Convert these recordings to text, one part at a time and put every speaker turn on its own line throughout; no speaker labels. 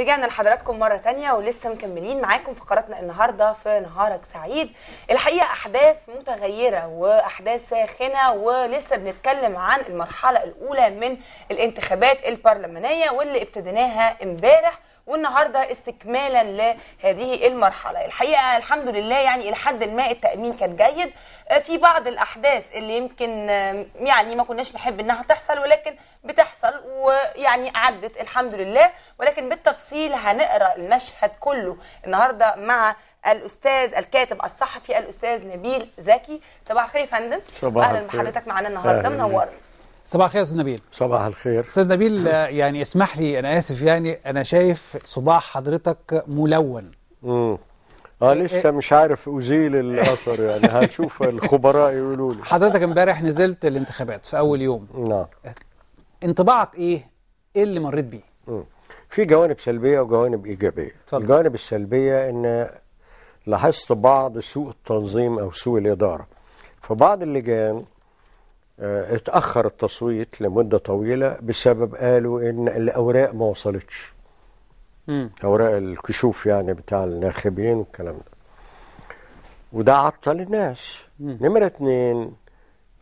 رجعنا لحضراتكم مرة تانية ولسه مكملين معاكم فقراتنا النهاردة في نهارك سعيد الحقيقة أحداث متغيرة وأحداث ساخنة ولسه بنتكلم عن المرحلة الأولى من الانتخابات البرلمانية واللي ابتديناها امبارح والنهارده استكمالا لهذه المرحله الحقيقه الحمد لله يعني الى حد ما التامين كان جيد آه، في بعض الاحداث اللي يمكن آه، يعني ما كناش نحب انها تحصل ولكن بتحصل ويعني عدت الحمد لله ولكن بالتفصيل هنقرا المشهد كله النهارده مع الاستاذ الكاتب الصحفي الاستاذ نبيل زكي صباح الخير يا فندم اهلا بحضرتك معانا النهارده منورنا
صباح الخير استاذ نبيل صباح الخير استاذ نبيل يعني اسمح لي انا اسف يعني انا شايف صباح حضرتك ملون
امم اه لسه مش عارف ازيل الاثر يعني هنشوف الخبراء يقولوا لي حضرتك امبارح نزلت الانتخابات في اول يوم نعم انطباعك ايه ايه اللي مريت بيه في جوانب سلبيه وجوانب ايجابيه طبعا. الجوانب السلبيه ان لاحظت بعض سوء التنظيم او سوء الاداره فبعض اللجان آه، اتأخر التصويت لمدة طويلة بسبب قالوا إن الأوراق ما وصلتش مم. أوراق الكشوف يعني بتاع الناخبين والكلام ده وده عطل الناس مم. نمرة اتنين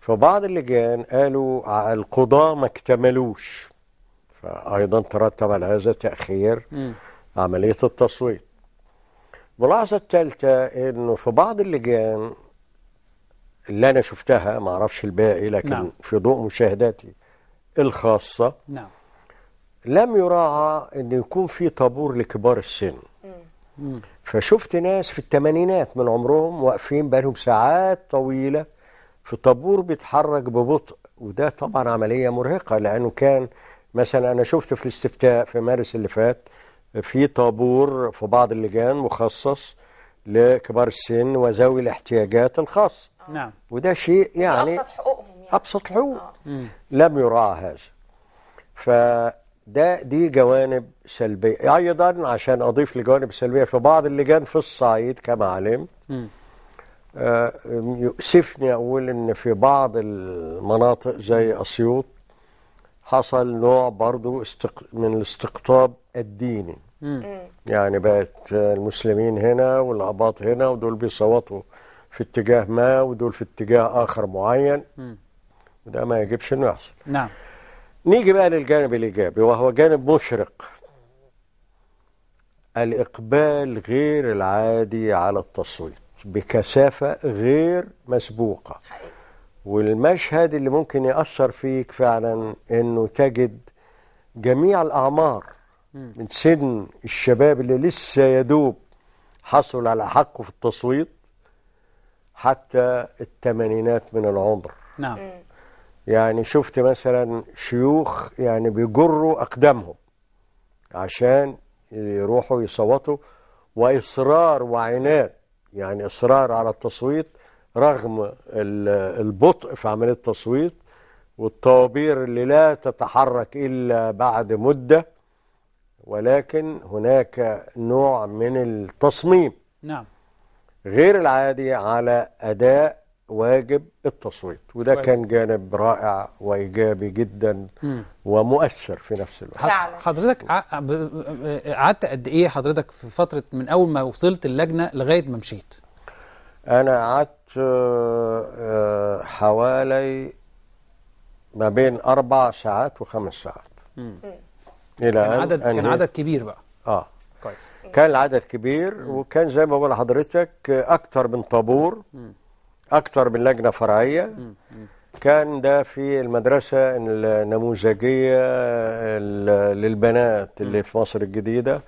فبعض اللجان قالوا القضاة ما اكتملوش فأيضا ترتب على هذا تأخير مم. عملية التصويت الملاحظة الثالثة أنه في بعض اللجان اللي انا شفتها ما اعرفش الباقي لكن نعم. في ضوء مشاهداتي الخاصه نعم لم يراعى ان يكون في طابور لكبار السن مم. فشفت ناس في الثمانينات من عمرهم واقفين بقالهم ساعات طويله في طابور بيتحرك ببطء وده طبعا عمليه مرهقه لانه كان مثلا انا شفت في الاستفتاء في مارس اللي فات في طابور في بعض اللجان مخصص لكبار السن وذوي الاحتياجات الخاصه آه. نعم وده شيء يعني أبسط حقوقهم يعني. أبسط حقوق آه. لم يراعى هذا فده دي جوانب سلبية أيضا عشان أضيف لجوانب سلبية في بعض اللجان في الصعيد كما علمت آه يؤسفني أقول إن في بعض المناطق زي أسيوط حصل نوع برضو استق... من الاستقطاب الديني مم. يعني بقت المسلمين هنا والأباط هنا ودول بيصوتوا في اتجاه ما ودول في اتجاه آخر معين م. وده ما يجبش أنه يحصل نعم نيجي بقى للجانب الإيجابي وهو جانب مشرق الإقبال غير العادي على التصويت بكثافة غير مسبوقة والمشهد اللي ممكن يأثر فيك فعلا أنه تجد جميع الأعمار من سن الشباب اللي لسه يدوب حصل على حقه في التصويت حتى الثمانينات من العمر نعم يعني شفت مثلا شيوخ يعني بيجروا أقدامهم عشان يروحوا يصوتوا وإصرار وعناد يعني إصرار على التصويت رغم البطء في عملية التصويت والطوابير اللي لا تتحرك إلا بعد مدة ولكن هناك نوع من التصميم نعم غير العادي على أداء واجب التصويت وده كويس. كان جانب رائع وإيجابي جدا م. ومؤثر في نفس الوقت
حضرتك قعدت قد إيه حضرتك في فترة من أول ما وصلت اللجنة لغاية ما مشيت
أنا قعدت آه، آه، حوالي ما بين أربع ساعات وخمس ساعات م. إلى كان عدد, كان عدد كبير بقى آه كويس كان العدد كبير مم. وكان زي ما بقول لحضرتك اكتر من طابور اكثر اكتر من لجنه فرعيه مم. كان ده في المدرسه النموذجيه للبنات اللي في مصر الجديده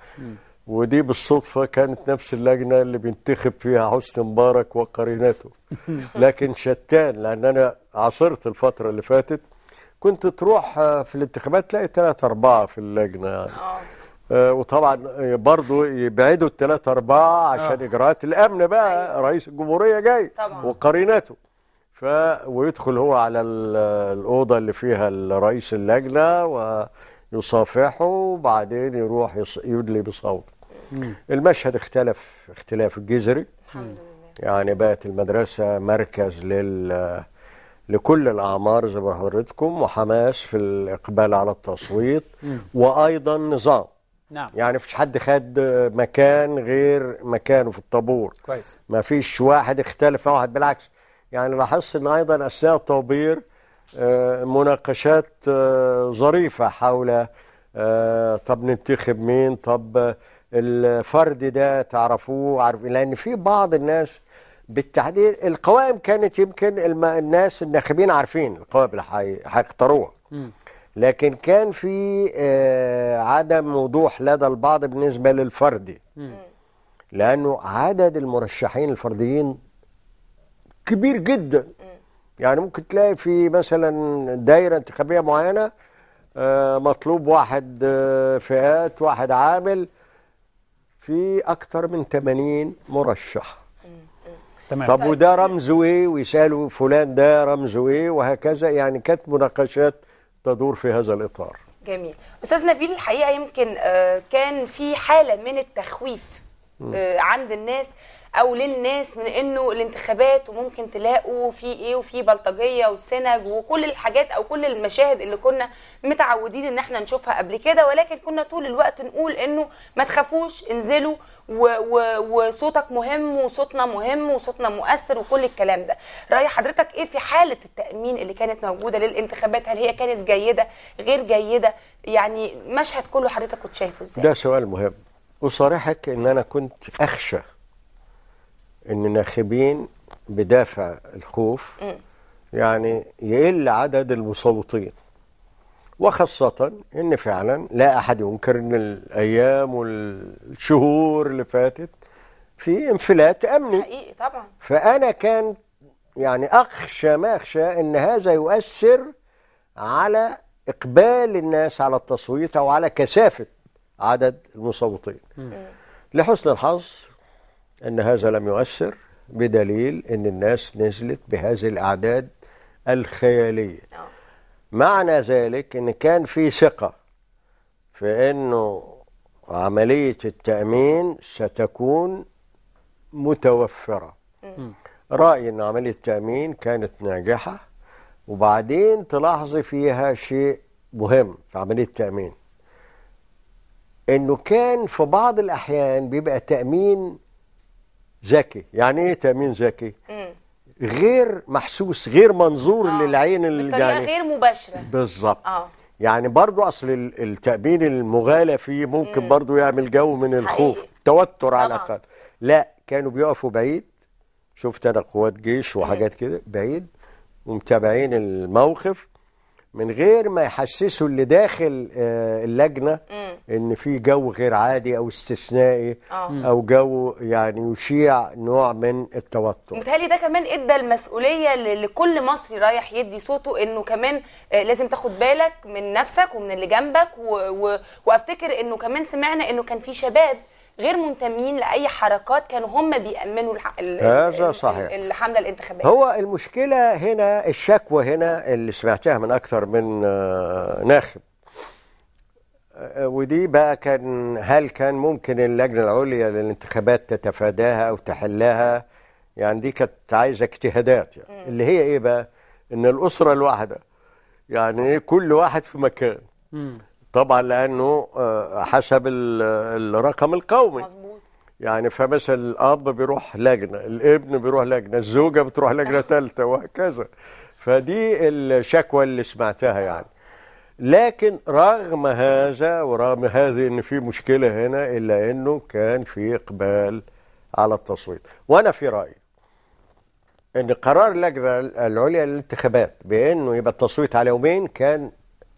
ودي بالصدفة كانت نفس اللجنة اللي بينتخب فيها حسني مبارك وقرينته لكن شتان لأن أنا عاصرت الفترة اللي فاتت كنت تروح آه، في الانتخابات تلاقي ثلاثة أربعة في اللجنة يعني. آه. آه، وطبعا آه، برضه يبعدوا الثلاثة أربعة آه. عشان آه. إجراءات الأمن بقى أيوة. رئيس الجمهورية جاي طبعا. وقرينته ف ويدخل هو على الأوضة اللي فيها رئيس اللجنة ويصافحه وبعدين يروح يص... يدلي بصوته المشهد اختلف اختلاف جذري يعني بقت المدرسة مركز لل لكل الأعمار زي ما حضرتكم وحماس في الإقبال على التصويت وأيضا نظام نعم يعني مفيش حد خد مكان غير مكانه في الطابور كويس مفيش واحد اختلف واحد بالعكس يعني لاحظت ان ايضا اثناء الطوبير آه، مناقشات آه، ظريفه حول آه، طب ننتخب مين طب الفرد ده تعرفوه عارفين لان في بعض الناس بالتحديد القوائم كانت يمكن الناس الناخبين عارفين القوائم اللي هيختاروها لكن كان في آه، عدم وضوح لدى البعض بالنسبة للفردي لأنه عدد المرشحين الفرديين كبير جدا يعني ممكن تلاقي في مثلا دايرة انتخابية معينة آه، مطلوب واحد آه، فئات واحد عامل في أكثر من 80 مرشح تمام. طب وده طيب. رمزه ايه ويسالوا فلان ده رمزه ايه وهكذا يعني كانت مناقشات تدور في هذا الإطار
جميل أستاذ نبيل الحقيقة يمكن آه، كان في حالة من التخويف آه، عند الناس او للناس من انه الانتخابات وممكن تلاقوا في ايه وفي بلطجيه وسنج وكل الحاجات او كل المشاهد اللي كنا متعودين ان احنا نشوفها قبل كده ولكن كنا طول الوقت نقول انه ما تخافوش انزلوا و و وصوتك مهم وصوتنا مهم وصوتنا مؤثر وكل الكلام ده راي حضرتك ايه في حاله التامين اللي كانت موجوده للانتخابات هل هي كانت جيده غير جيده يعني مشهد كله حضرتك كنت شايفه ازاي ده
سؤال مهم اصارحك ان انا كنت اخشى ان الناخبين بدافع الخوف يعني يقل عدد المصوتين وخاصة ان فعلا لا احد ينكر ان الايام والشهور اللي فاتت في انفلات امني حقيقي طبعا فانا كان يعني اخشى ما اخشى ان هذا يؤثر على اقبال الناس على التصويت او على كثافه عدد المصوتين لحسن الحظ أن هذا لم يؤثر بدليل أن الناس نزلت بهذه الأعداد الخيالية نعم. معنى ذلك أن كان في ثقة في أنه عملية التأمين ستكون متوفرة رأيي أن عملية التأمين كانت ناجحة وبعدين تلاحظي فيها شيء مهم في عملية التأمين أنه كان في بعض الأحيان بيبقى تأمين ذكي يعني ايه تامين ذكي غير محسوس غير منظور آه. للعين يعني غير مباشره بالظبط آه. يعني برضو اصل التامين المغالى فيه ممكن مم. برضو يعمل جو من الخوف حقيقي. توتر طبعا. على الاقل لا كانوا بيقفوا بعيد شفت انا قوات جيش وحاجات كده بعيد ومتابعين الموقف من غير ما يحسسوا اللي داخل آه، اللجنه ان في جو غير عادي او استثنائي أوه. او جو يعني يشيع نوع من التوتر متهيألي
ده كمان ادى المسؤوليه لكل مصري رايح يدي صوته انه كمان آه، لازم تاخد بالك من نفسك ومن اللي جنبك و... و... وافتكر انه كمان سمعنا انه كان في شباب غير منتمين لاي حركات كانوا هم بيامنوا هذا صحيح الحمله الانتخابيه هو
المشكله هنا الشكوى هنا اللي سمعتها من اكثر من آه، ناخب آه، ودي بقى كان هل كان ممكن اللجنه العليا للانتخابات تتفاداها او تحلها يعني دي كانت عايزه اجتهادات يعني اللي هي ايه بقى ان الاسره الواحده يعني ايه كل واحد في مكان طبعا لانه آه، حسب الرقم القومي مظبوط يعني فمثلا الاب بيروح لجنه الابن بيروح لجنه الزوجه بتروح لجنه ثالثه وهكذا فدي الشكوى اللي سمعتها يعني لكن رغم هذا ورغم هذه ان في مشكله هنا الا انه كان في اقبال على التصويت وانا في رايي ان قرار اللجنه العليا للانتخابات بانه يبقى التصويت على يومين كان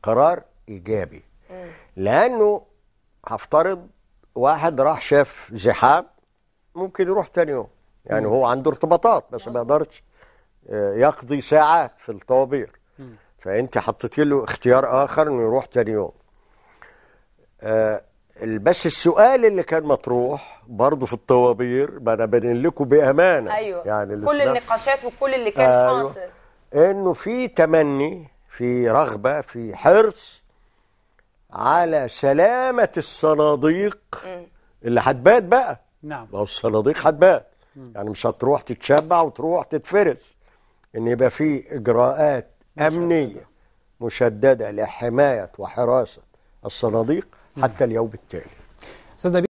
قرار ايجابي لانه هفترض واحد راح شاف زحام ممكن يروح تاني يوم يعني هو عنده ارتباطات بس ما يقدرش آه، يقضي ساعات في الطوابير فانت حطيتي له اختيار اخر انه يروح تاني يوم آه، بس السؤال اللي كان مطروح برضه في الطوابير ما انا بنقل لكم بامانه أيوة. يعني كل
النقاشات وكل اللي كان أيوة. حاصل
انه في تمني في رغبه في حرص على سلامة الصناديق اللي هتبات بقى نعم لو الصناديق هتبات يعني مش هتروح تتشبع وتروح تتفرش ان يبقى في اجراءات امنيه مشددة لحمايه وحراسه الصناديق حتى اليوم التالي